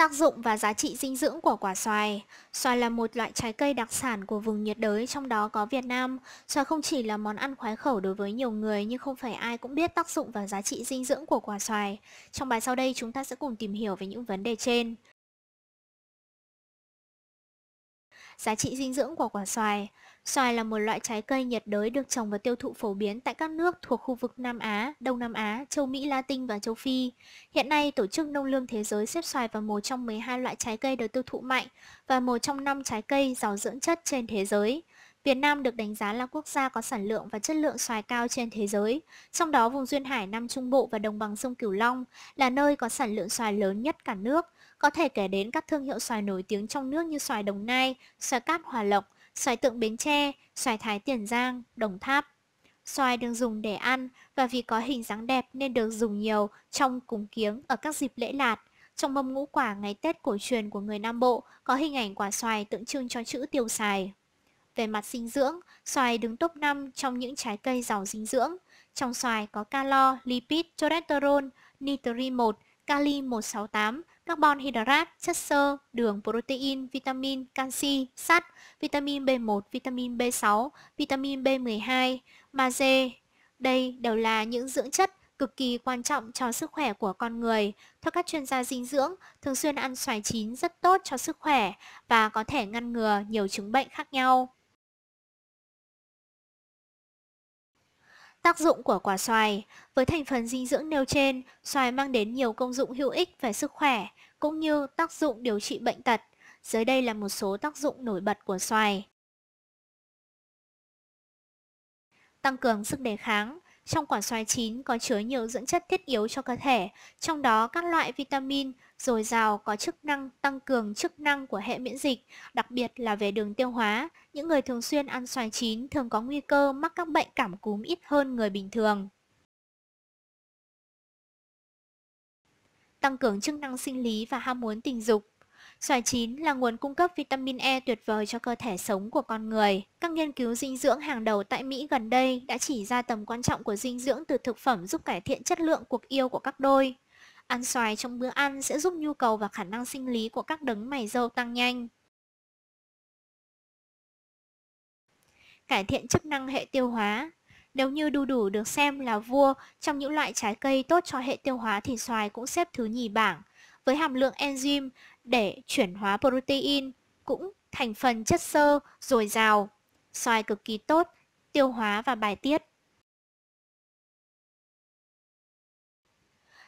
Tác dụng và giá trị dinh dưỡng của quả xoài Xoài là một loại trái cây đặc sản của vùng nhiệt đới trong đó có Việt Nam. Xoài không chỉ là món ăn khoái khẩu đối với nhiều người nhưng không phải ai cũng biết tác dụng và giá trị dinh dưỡng của quả xoài. Trong bài sau đây chúng ta sẽ cùng tìm hiểu về những vấn đề trên. giá trị dinh dưỡng của quả xoài. Xoài là một loại trái cây nhiệt đới được trồng và tiêu thụ phổ biến tại các nước thuộc khu vực Nam Á, Đông Nam Á, châu Mỹ Latin và châu Phi. Hiện nay, Tổ chức Nông lương Thế giới xếp xoài vào một trong 12 loại trái cây được tiêu thụ mạnh và một trong 5 trái cây giàu dưỡng chất trên thế giới. Việt Nam được đánh giá là quốc gia có sản lượng và chất lượng xoài cao trên thế giới, trong đó vùng duyên hải Nam Trung Bộ và đồng bằng sông Cửu Long là nơi có sản lượng xoài lớn nhất cả nước – có thể kể đến các thương hiệu xoài nổi tiếng trong nước như xoài Đồng Nai, xoài Cát Hòa Lộc, xoài Tượng Bến Tre, xoài Thái Tiền Giang, Đồng Tháp. Xoài được dùng để ăn và vì có hình dáng đẹp nên được dùng nhiều trong cúng kiếng ở các dịp lễ lạt. Trong mâm ngũ quả ngày Tết cổ truyền của người Nam Bộ có hình ảnh quả xoài tượng trưng cho chữ tiêu xài. Về mặt dinh dưỡng, xoài đứng top 5 trong những trái cây giàu dinh dưỡng. Trong xoài có calo, lipid, cholesterol, nitri 1, kali 168, carbon hydrate, chất xơ, đường protein, vitamin, canxi, sắt, vitamin B1, vitamin B6, vitamin B12, magie. Đây đều là những dưỡng chất cực kỳ quan trọng cho sức khỏe của con người. Theo các chuyên gia dinh dưỡng, thường xuyên ăn xoài chín rất tốt cho sức khỏe và có thể ngăn ngừa nhiều chứng bệnh khác nhau. Tác dụng của quả xoài Với thành phần dinh dưỡng nêu trên, xoài mang đến nhiều công dụng hữu ích về sức khỏe, cũng như tác dụng điều trị bệnh tật. Dưới đây là một số tác dụng nổi bật của xoài. Tăng cường sức đề kháng trong quả xoài chín có chứa nhiều dưỡng chất thiết yếu cho cơ thể, trong đó các loại vitamin dồi dào có chức năng tăng cường chức năng của hệ miễn dịch, đặc biệt là về đường tiêu hóa. Những người thường xuyên ăn xoài chín thường có nguy cơ mắc các bệnh cảm cúm ít hơn người bình thường. Tăng cường chức năng sinh lý và ham muốn tình dục Xoài chín là nguồn cung cấp vitamin E tuyệt vời cho cơ thể sống của con người. Các nghiên cứu dinh dưỡng hàng đầu tại Mỹ gần đây đã chỉ ra tầm quan trọng của dinh dưỡng từ thực phẩm giúp cải thiện chất lượng cuộc yêu của các đôi. Ăn xoài trong bữa ăn sẽ giúp nhu cầu và khả năng sinh lý của các đấng mày râu tăng nhanh. Cải thiện chức năng hệ tiêu hóa Nếu như đu đủ được xem là vua trong những loại trái cây tốt cho hệ tiêu hóa thì xoài cũng xếp thứ nhì bảng với hàm lượng enzyme để chuyển hóa protein cũng thành phần chất xơ dồi dào. Xoài cực kỳ tốt, tiêu hóa và bài tiết.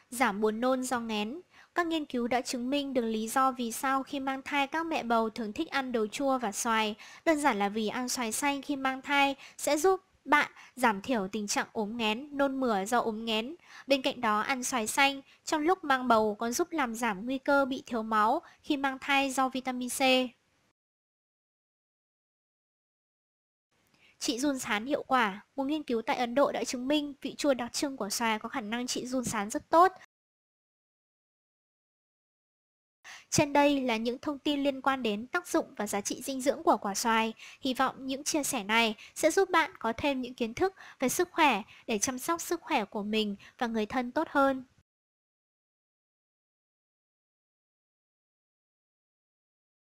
Giảm buồn nôn do ngén Các nghiên cứu đã chứng minh được lý do vì sao khi mang thai các mẹ bầu thường thích ăn đồ chua và xoài. Đơn giản là vì ăn xoài xanh khi mang thai sẽ giúp bạn, giảm thiểu tình trạng ốm nghén, nôn mửa do ốm nghén. Bên cạnh đó, ăn xoài xanh trong lúc mang bầu còn giúp làm giảm nguy cơ bị thiếu máu khi mang thai do vitamin C. trị run sán hiệu quả. Một nghiên cứu tại Ấn Độ đã chứng minh vị chua đặc trưng của xoài có khả năng trị run sán rất tốt Trên đây là những thông tin liên quan đến tác dụng và giá trị dinh dưỡng của quả xoài. Hy vọng những chia sẻ này sẽ giúp bạn có thêm những kiến thức về sức khỏe để chăm sóc sức khỏe của mình và người thân tốt hơn.